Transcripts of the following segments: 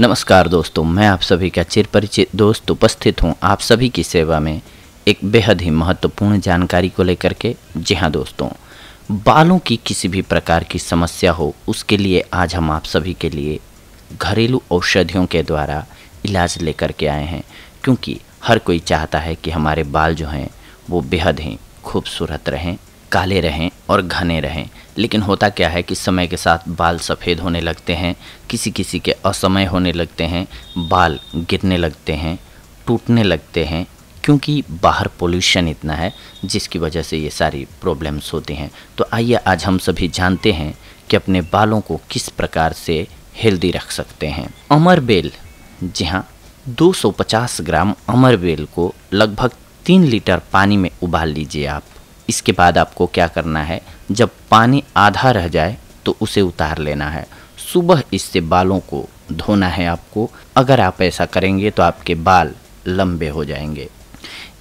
नमस्कार दोस्तों मैं आप सभी का चिर परिचित दोस्त उपस्थित हूँ आप सभी की सेवा में एक बेहद ही महत्वपूर्ण जानकारी को लेकर के जी हाँ दोस्तों बालों की किसी भी प्रकार की समस्या हो उसके लिए आज हम आप सभी के लिए घरेलू औषधियों के द्वारा इलाज लेकर के आए हैं क्योंकि हर कोई चाहता है कि हमारे बाल जो हैं वो बेहद ही खूबसूरत रहें काले रहें और घने रहें लेकिन होता क्या है कि समय के साथ बाल सफ़ेद होने लगते हैं किसी किसी के असमय होने लगते हैं बाल गिरने लगते हैं टूटने लगते हैं क्योंकि बाहर पोल्यूशन इतना है जिसकी वजह से ये सारी प्रॉब्लम्स होती हैं तो आइए आज हम सभी जानते हैं कि अपने बालों को किस प्रकार से हेल्दी रख सकते हैं अमर बेल जी हाँ 250 ग्राम अमर बेल को लगभग तीन लीटर पानी में उबाल लीजिए आप इसके बाद आपको क्या करना है जब पानी आधा रह जाए तो उसे उतार लेना है सुबह इससे बालों को धोना है आपको अगर आप ऐसा करेंगे तो आपके बाल लंबे हो जाएंगे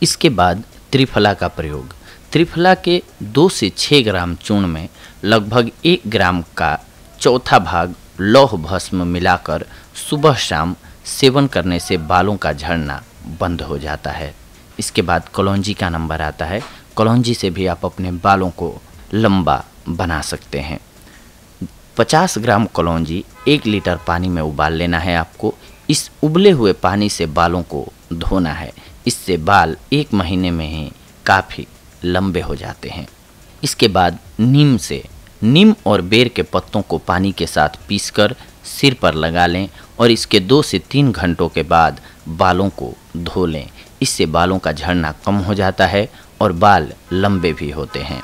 इसके बाद त्रिफला का प्रयोग त्रिफला के दो से छः ग्राम चूर्ण में लगभग एक ग्राम का चौथा भाग लौह भस्म मिलाकर सुबह शाम सेवन करने से बालों का झड़ना बंद हो जाता है इसके बाद कलौजी का नंबर आता है कलौजी से भी आप अपने बालों को लंबा बना सकते हैं 50 ग्राम कलौजी एक लीटर पानी में उबाल लेना है आपको इस उबले हुए पानी से बालों को धोना है इससे बाल एक महीने में ही काफ़ी लंबे हो जाते हैं इसके बाद नीम से नीम और बेर के पत्तों को पानी के साथ पीसकर सिर पर लगा लें और इसके दो से तीन घंटों के बाद बालों को धो लें इससे बालों का झड़ना कम हो जाता है और बाल लंबे भी होते हैं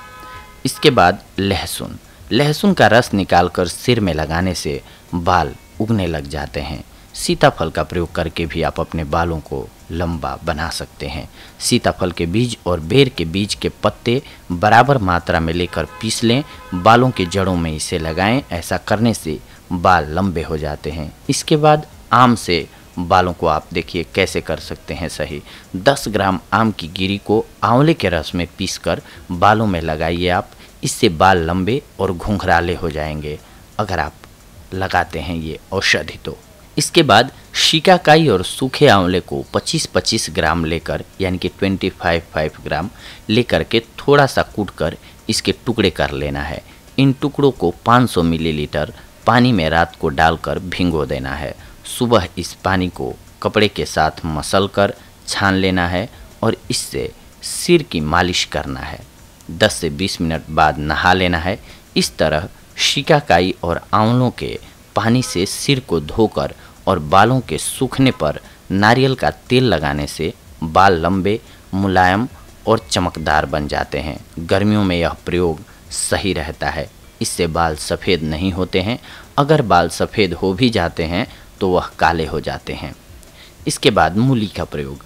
इसके बाद लहसुन लहसुन का रस निकालकर सिर में लगाने से बाल उगने लग जाते हैं सीताफल का प्रयोग करके भी आप अपने बालों को लंबा बना सकते हैं सीताफल के बीज और बेर के बीज के पत्ते बराबर मात्रा में लेकर पीस लें बालों के जड़ों में इसे लगाएं ऐसा करने से बाल लंबे हो जाते हैं इसके बाद आम से बालों को आप देखिए कैसे कर सकते हैं सही 10 ग्राम आम की गिरी को आंवले के रस में पीसकर बालों में लगाइए आप इससे बाल लंबे और घुंघराले हो जाएंगे अगर आप लगाते हैं ये औषधि तो इसके बाद शिकाकाई और सूखे आंवले को 25-25 ग्राम लेकर यानी कि 25-5 ग्राम लेकर के थोड़ा सा कूट कर इसके टुकड़े कर लेना है इन टुकड़ों को 500 मिलीलीटर पानी में रात को डालकर भिंगो देना है सुबह इस पानी को कपड़े के साथ मसल कर छान लेना है और इससे सिर की मालिश करना है 10 से 20 मिनट बाद नहा लेना है इस तरह शिकाकाई और आंवलों के पानी से सिर को धोकर और बालों के सूखने पर नारियल का तेल लगाने से बाल लंबे मुलायम और चमकदार बन जाते हैं गर्मियों में यह प्रयोग सही रहता है इससे बाल सफ़ेद नहीं होते हैं अगर बाल सफ़ेद हो भी जाते हैं तो वह काले हो जाते हैं इसके बाद मूली का प्रयोग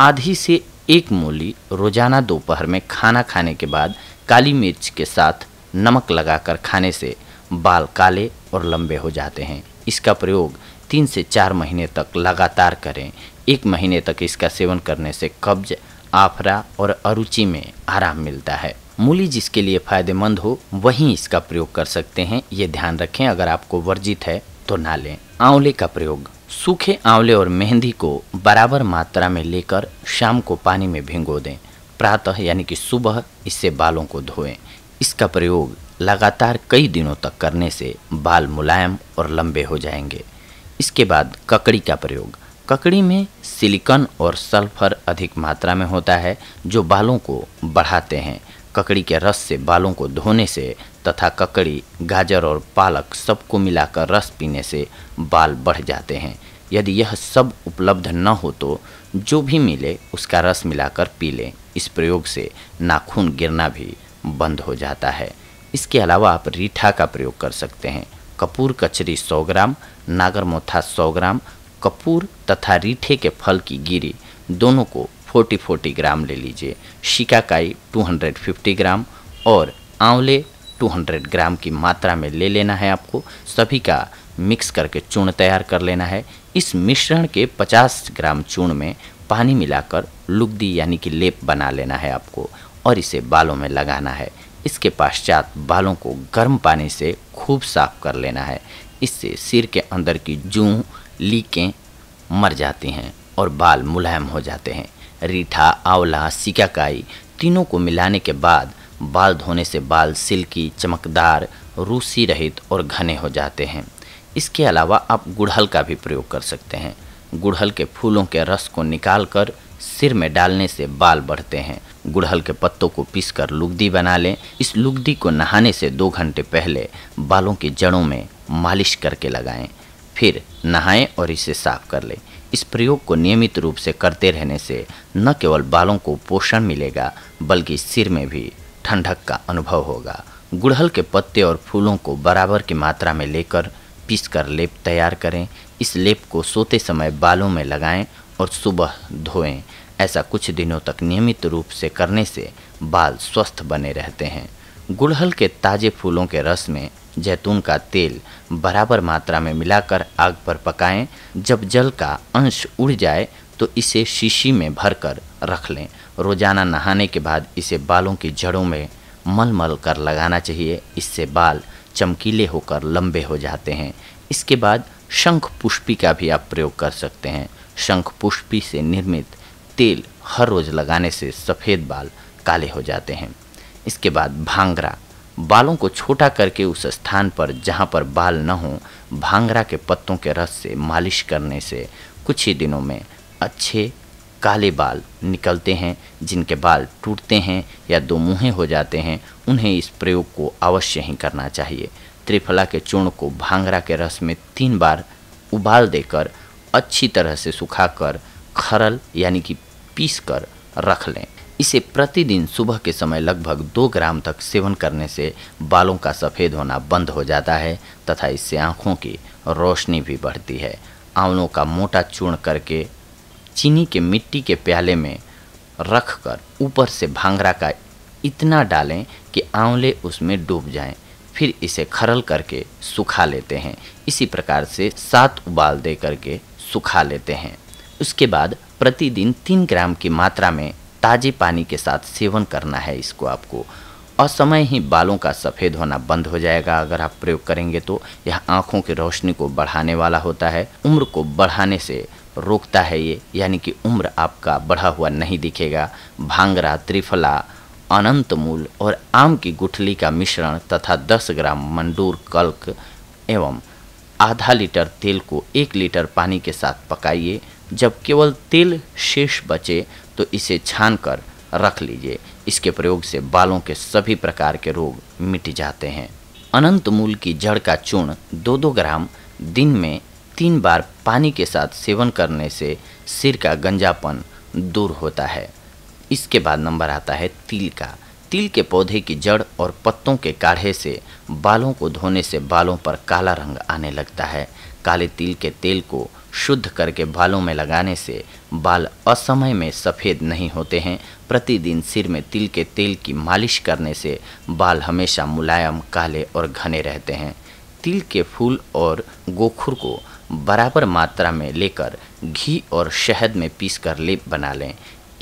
आधी से एक मूली रोजाना दोपहर में खाना खाने के बाद काली मिर्च के साथ नमक लगाकर खाने से बाल काले और लंबे हो जाते हैं इसका प्रयोग तीन से चार महीने तक लगातार करें एक महीने तक इसका सेवन करने से कब्ज आफरा और अरुचि में आराम मिलता है मूली जिसके लिए फ़ायदेमंद हो वहीं इसका प्रयोग कर सकते हैं ये ध्यान रखें अगर आपको वर्जित है तो ना लें आंवले का प्रयोग सूखे आंवले और मेहंदी को बराबर मात्रा में लेकर शाम को पानी में भिंगो दें प्रातः यानी कि सुबह इससे बालों को धोएं इसका प्रयोग लगातार कई दिनों तक करने से बाल मुलायम और लंबे हो जाएंगे इसके बाद ककड़ी का प्रयोग ककड़ी में सिलिकन और सल्फर अधिक मात्रा में होता है जो बालों को बढ़ाते हैं ककड़ी के रस से बालों को धोने से तथा ककड़ी गाजर और पालक सबको मिलाकर रस पीने से बाल बढ़ जाते हैं यदि यह सब उपलब्ध न हो तो जो भी मिले उसका रस मिलाकर पी लें इस प्रयोग से नाखून गिरना भी बंद हो जाता है इसके अलावा आप रीठा का प्रयोग कर सकते हैं कपूर कचरी 100 ग्राम नागर मोथा 100 ग्राम कपूर तथा रीठे के फल की गिरी दोनों को फोर्टी फोर्टी ग्राम ले लीजिए shikakai two hundred fifty gram और आंवले टू हंड्रेड ग्राम की मात्रा में ले लेना है आपको सभी का मिक्स करके चूर्ण तैयार कर लेना है इस मिश्रण के पचास ग्राम चूर्ण में पानी मिलाकर लुगदी यानी कि लेप बना लेना है आपको और इसे बालों में लगाना है इसके पश्चात बालों को गर्म पानी से खूब साफ कर लेना है इससे सिर के अंदर की जूं लीकें मर जाती हैं और बाल मुलायम हो जाते हैं रीठा आंवला सिकाकाई तीनों को मिलाने के बाद बाल धोने से बाल सिल्की चमकदार रूसी रहित और घने हो जाते हैं इसके अलावा आप गुड़हल का भी प्रयोग कर सकते हैं गुड़हल के फूलों के रस को निकाल कर सिर में डालने से बाल बढ़ते हैं गुड़हल के पत्तों को पीसकर लुगदी बना लें इस लुगदी को नहाने से दो घंटे पहले बालों की जड़ों में मालिश करके लगाएं फिर नहाएं और इसे साफ कर लें इस प्रयोग को नियमित रूप से करते रहने से न केवल बालों को पोषण मिलेगा बल्कि सिर में भी ठंडक का अनुभव होगा गुड़हल के पत्ते और फूलों को बराबर की मात्रा में लेकर पीस कर लेप तैयार करें इस लेप को सोते समय बालों में लगाएं और सुबह धोएं ऐसा कुछ दिनों तक नियमित रूप से करने से बाल स्वस्थ बने रहते हैं गुड़हल के ताजे फूलों के रस में जैतून का तेल बराबर मात्रा में मिलाकर आग पर पकाएं जब जल का अंश उड़ जाए तो इसे शीशी में भरकर रख लें रोज़ाना नहाने के बाद इसे बालों की जड़ों में मल मल कर लगाना चाहिए इससे बाल चमकीले होकर लंबे हो जाते हैं इसके बाद शंख पुष्पी का भी आप प्रयोग कर सकते हैं शंख पुष्पी से निर्मित तेल हर रोज़ लगाने से सफ़ेद बाल काले हो जाते हैं इसके बाद भांगरा बालों को छोटा करके उस स्थान पर जहाँ पर बाल न हो भांगरा के पत्तों के रस से मालिश करने से कुछ ही दिनों में अच्छे काले बाल निकलते हैं जिनके बाल टूटते हैं या दो मुँहे हो जाते हैं उन्हें इस प्रयोग को अवश्य ही करना चाहिए त्रिफला के चूर्ण को भांगरा के रस में तीन बार उबाल देकर अच्छी तरह से सुखाकर खरल यानी कि पीस कर रख लें इसे प्रतिदिन सुबह के समय लगभग दो ग्राम तक सेवन करने से बालों का सफ़ेद होना बंद हो जाता है तथा इससे आँखों की रोशनी भी बढ़ती है आंवलों का मोटा चूर्ण करके चीनी के मिट्टी के प्याले में रख कर ऊपर से भांगरा का इतना डालें कि आंवले उसमें डूब जाएं, फिर इसे खरल करके सुखा लेते हैं इसी प्रकार से सात उबाल दे करके सुखा लेते हैं उसके बाद प्रतिदिन तीन ग्राम की मात्रा में ताजे पानी के साथ सेवन करना है इसको आपको असमय ही बालों का सफ़ेद होना बंद हो जाएगा अगर आप प्रयोग करेंगे तो यह आँखों की रोशनी को बढ़ाने वाला होता है उम्र को बढ़ाने से रोकता है ये यानी कि उम्र आपका बढ़ा हुआ नहीं दिखेगा भांगरा त्रिफला अनंत मूल और आम की गुठली का मिश्रण तथा 10 ग्राम मंडूर कल्क एवं आधा लीटर तेल को एक लीटर पानी के साथ पकाइए जब केवल तेल शेष बचे तो इसे छान कर रख लीजिए इसके प्रयोग से बालों के सभी प्रकार के रोग मिट जाते हैं अनंत मूल की जड़ का चूर्ण दो दो ग्राम दिन में तीन बार पानी के साथ सेवन करने से सिर का गंजापन दूर होता है इसके बाद नंबर आता है तिल का तिल के पौधे की जड़ और पत्तों के काढ़े से बालों को धोने से बालों पर काला रंग आने लगता है काले तिल के तेल को शुद्ध करके बालों में लगाने से बाल असमय में सफ़ेद नहीं होते हैं प्रतिदिन सिर में तिल के तेल की मालिश करने से बाल हमेशा मुलायम काले और घने रहते हैं तिल के फूल और गोखुर को बराबर मात्रा में लेकर घी और शहद में पीसकर लेप बना लें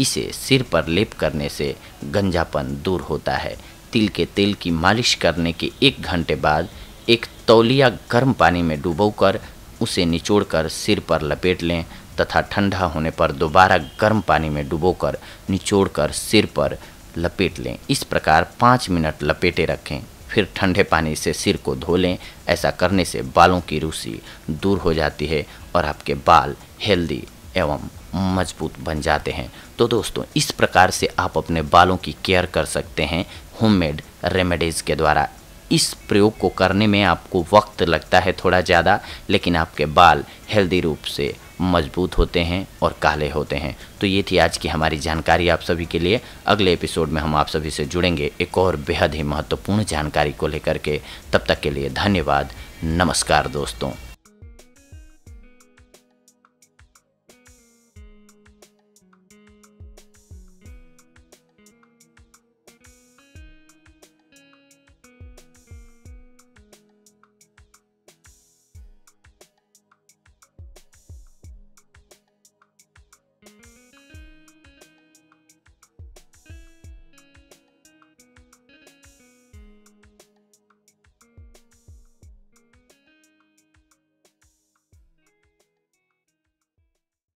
इसे सिर पर लेप करने से गंजापन दूर होता है तिल के तेल की मालिश करने के एक घंटे बाद एक तौलिया गर्म पानी में डुबोकर उसे निचोड़कर सिर पर लपेट लें तथा ठंडा होने पर दोबारा गर्म पानी में डुबोकर निचोड़कर सिर पर लपेट लें इस प्रकार पाँच मिनट लपेटे रखें फिर ठंडे पानी से सिर को धो लें ऐसा करने से बालों की रूसी दूर हो जाती है और आपके बाल हेल्दी एवं मजबूत बन जाते हैं तो दोस्तों इस प्रकार से आप अपने बालों की केयर कर सकते हैं होममेड रेमेडीज़ के द्वारा इस प्रयोग को करने में आपको वक्त लगता है थोड़ा ज़्यादा लेकिन आपके बाल हेल्दी रूप से मजबूत होते हैं और काले होते हैं तो ये थी आज की हमारी जानकारी आप सभी के लिए अगले एपिसोड में हम आप सभी से जुड़ेंगे एक और बेहद ही महत्वपूर्ण जानकारी को लेकर के तब तक के लिए धन्यवाद नमस्कार दोस्तों